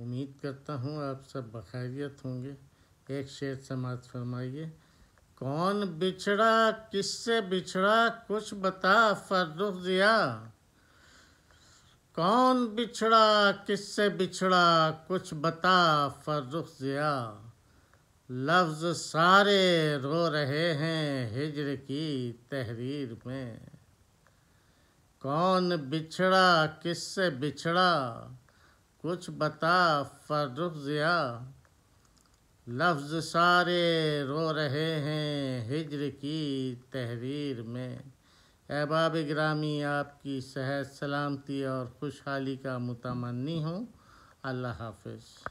उम्मीद करता हूँ आप सब बखैरियत होंगे एक शेर समाज फरमाइए कौन बिछड़ा किससे बिछड़ा कुछ बता फर्रुख दिया कौन बिछड़ा किससे बिछड़ा कुछ बता फर्रुख दिया लफ्ज़ सारे रो रहे हैं हिजर की तहरीर में कौन बिछड़ा किससे बिछड़ा कुछ बता फर्रुख ज़िया लफ्ज़ सारे रो रहे हैं हिजर की तहरीर में अहबाब ग्रामी आपकी सेहत सलामती और खुशहाली का मुतमनी हूँ अल्लाह हाफिज़